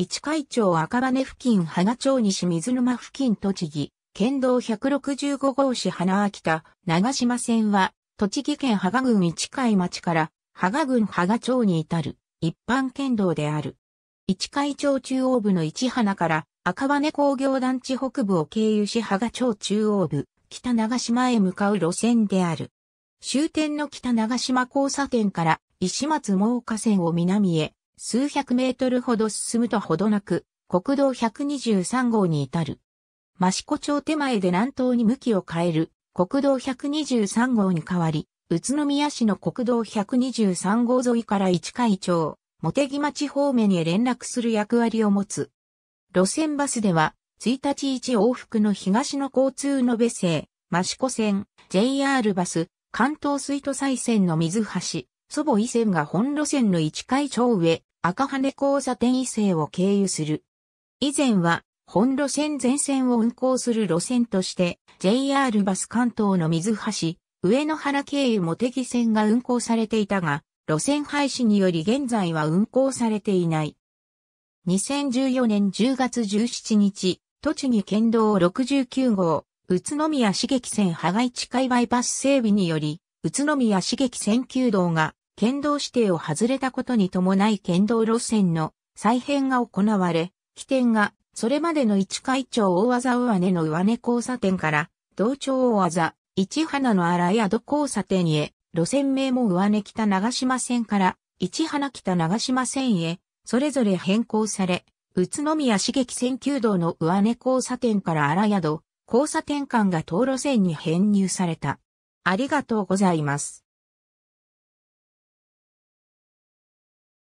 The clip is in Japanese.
市海町赤羽付近羽賀町西水沼付近栃木、県道165号市花秋田、長島線は、栃木県羽賀郡市海町から羽賀郡羽賀町に至る一般県道である。市海町中央部の市花から赤羽工業団地北部を経由し羽賀町中央部、北長島へ向かう路線である。終点の北長島交差点から石松真岡線を南へ、数百メートルほど進むとほどなく、国道123号に至る。益子町手前で南東に向きを変える国道123号に変わり、宇都宮市の国道123号沿いから市会町、茂木町方面へ連絡する役割を持つ。路線バスでは、1日1往復の東の交通の別姓、益子線、JR バス、関東水都西線の水橋、祖母伊線が本路線の市会町上、赤羽交差点伊勢を経由する。以前は、本路線全線を運行する路線として、JR バス関東の水橋、上野原経由茂木線が運行されていたが、路線廃止により現在は運行されていない。2014年10月17日、栃木県道69号、宇都宮刺激線羽賀市界バイパス整備により、宇都宮刺激線旧道が県道指定を外れたことに伴い県道路線の再編が行われ、起点がそれまでの市会長大技上根の上根交差点から、同町大技、市花の荒宿交差点へ、路線名も上根北長島線から、市花北長島線へ、それぞれ変更され、宇都宮茂劇線旧道の上根交差点から荒宿、交差点間が当路線に編入された。ありがとうございます。